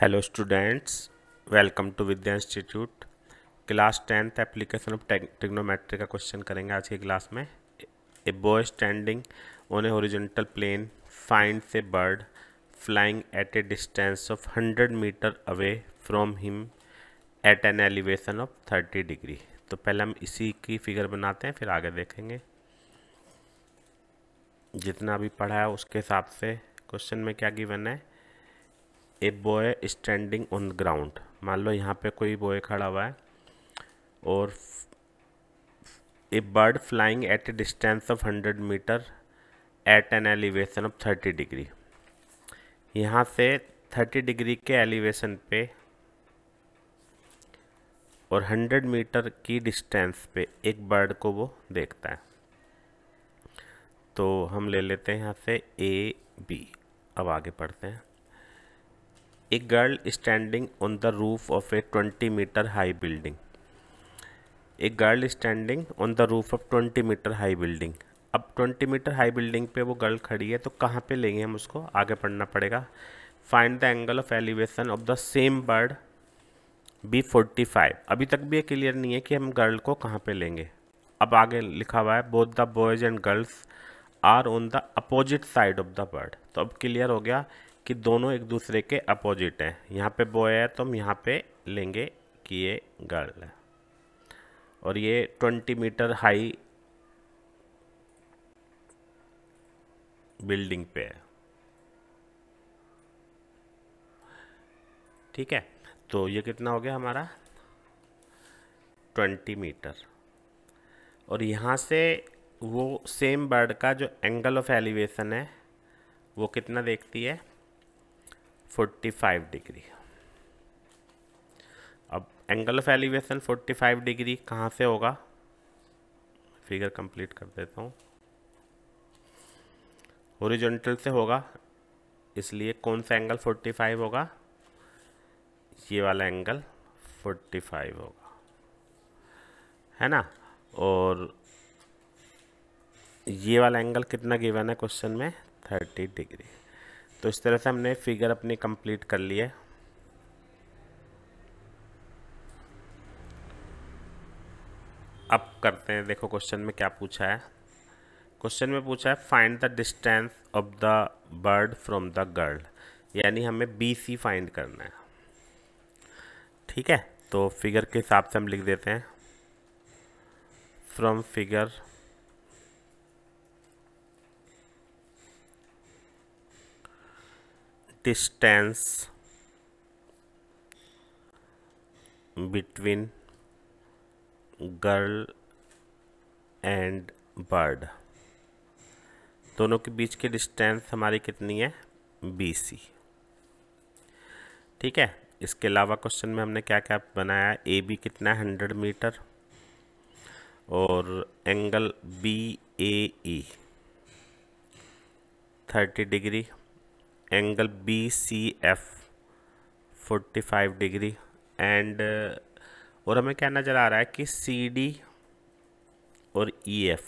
hello students welcome to Vidya institute class tenth application of trigonometry का question करेंगे आज की क्लास में a boy standing on a horizontal plane find a bird flying at a distance of hundred metre away from him at an elevation of thirty degree तो पहले हम इसी की फिगर बनाते हैं फिर आगे देखेंगे जितना भी पढ़ा है उसके हिसाब से क्वेश्चन में क्या गिवन है a boy standing on ground मान लो यहाँ पे कोई बॉय खड़ा हुआ है और a bird flying at a distance of hundred metre at an elevation of thirty degree यहाँ से थर्टी डिग्री के एलिवेशन पे और हंड्रेड मीटर की डिस्टेंस पे एक बर्ड को वो देखता है तो हम ले लेते हैं यहाँ से ए बी अब आगे पढ़ते हैं a girl standing on the roof of a 20 metre high building a girl standing on the roof of 20 metre high building अब 20 मीटर हाई बिल्डिंग पे वो गर्ल खड़ी है तो कहाँ पे लेंगे हम उसको आगे पढ़ना पड़ेगा find the angle of elevation of the same bird B 45 अभी तक भी ये क्लियर नहीं है कि हम गर्ल को कहाँ पे लेंगे अब आगे लिखा हुआ है both the boys and girls are on the opposite side of the bird तो अब क्लियर हो गया कि दोनों एक दूसरे के अपोजिट हैं यहाँ पे बॉय है तो हम यहाँ पे लेंगे कि ये गर्ल है और ये ट्वेंटी मीटर हाई बिल्डिंग पे है ठीक है तो ये कितना हो गया हमारा ट्वेंटी मीटर और यहाँ से वो सेम बर्ड का जो एंगल ऑफ एलिवेशन है वो कितना देखती है 45 डिग्री अब एंगल ऑफ एलिवेशन 45 डिग्री कहाँ से होगा फिगर कंप्लीट कर देता हूँ ओरिजेंटल से होगा इसलिए कौन सा एंगल 45 होगा ये वाला एंगल 45 होगा है ना और ये वाला एंगल कितना गिवन है क्वेश्चन में 30 डिग्री तो इस तरह से हमने फिगर अपनी कंप्लीट कर ली है अब करते हैं देखो क्वेश्चन में क्या पूछा है क्वेश्चन में पूछा है find the distance of the bird from the girl यानी हमें बी सी फाइंड करना है ठीक है तो फिगर के हिसाब से हम लिख देते हैं from figure distance between girl and bird दोनों के बीच की डिस्टेंस हमारी कितनी है बी सी ठीक है इसके अलावा क्वेश्चन में हमने क्या क्या बनाया ए बी कितना हंड्रेड मीटर और angle B A E thirty degree angle B C F forty five degree and और हमें क्या नज़र आ रहा है कि सी डी और ई e एफ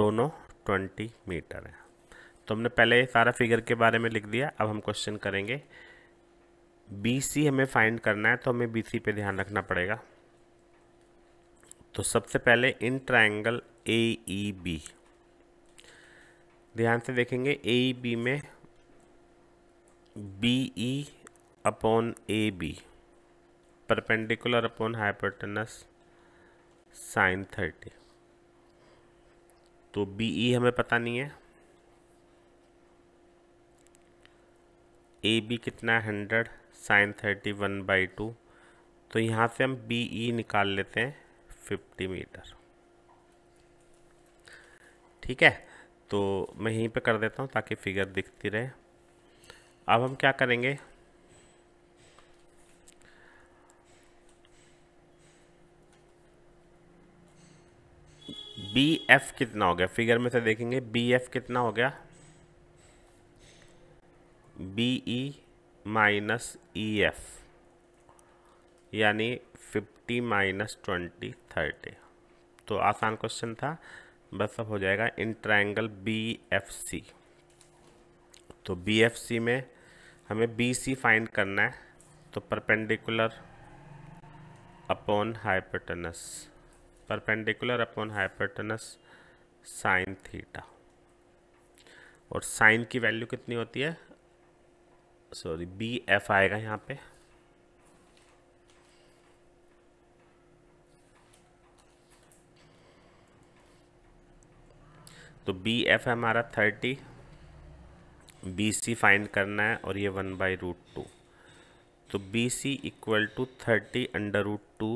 दोनों ट्वेंटी मीटर हैं तो हमने पहले सारा फिगर के बारे में लिख दिया अब हम क्वेश्चन करेंगे बी सी हमें फाइंड करना है तो हमें बी सी पर ध्यान रखना पड़ेगा तो सबसे पहले in triangle A E B ध्यान से देखेंगे ए बी e में B E upon A B perpendicular upon hypotenuse sine thirty तो बी ई e हमें पता नहीं है ए बी कितना है hundred sine thirty one by two तो यहाँ से हम बी ई e निकाल लेते हैं फिफ्टी मीटर ठीक है तो मैं यहीं पे कर देता हूँ ताकि फिगर दिखती रहे अब हम क्या करेंगे बी एफ कितना हो गया फिगर में से देखेंगे बी एफ कितना हो गया B E minus E F यानी फिफ्टी माइनस ट्वेंटी थर्टी तो आसान क्वेश्चन था बस अब हो जाएगा in triangle B F C तो बी एफ सी में हमें बी सी फाइंड करना है तो perpendicular upon hypotenuse perpendicular upon hypotenuse sine theta और साइन की वैल्यू कितनी होती है सॉरी बी एफ आएगा यहाँ पे तो बी एफ है हमारा थर्टी बी सी फाइंड करना है और ये वन बाई रूट टू तो B C equal to thirty under root two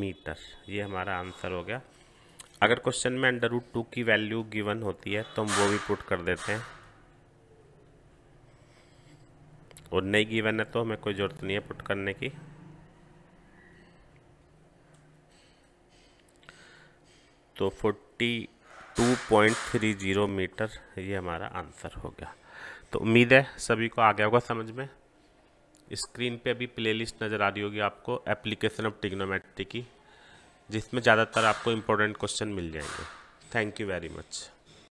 metre ये हमारा आंसर हो गया अगर क्वेश्चन में अंडर रूट टू की वैल्यू गिवन होती है तो हम वो भी पुट कर देते हैं और नहीं गिवन है तो हमें कोई ज़रूरत नहीं है पुट करने की तो फोर्टी 2.30 मीटर ये हमारा आंसर हो गया तो उम्मीद है सभी को आ गया होगा समझ में स्क्रीन पे अभी प्लेलिस्ट नज़र आ रही होगी आपको एप्लीकेशन ऑफ टिग्नोमेट्री की जिसमें ज़्यादातर आपको इम्पोर्टेंट क्वेश्चन मिल जाएंगे थैंक यू वेरी मच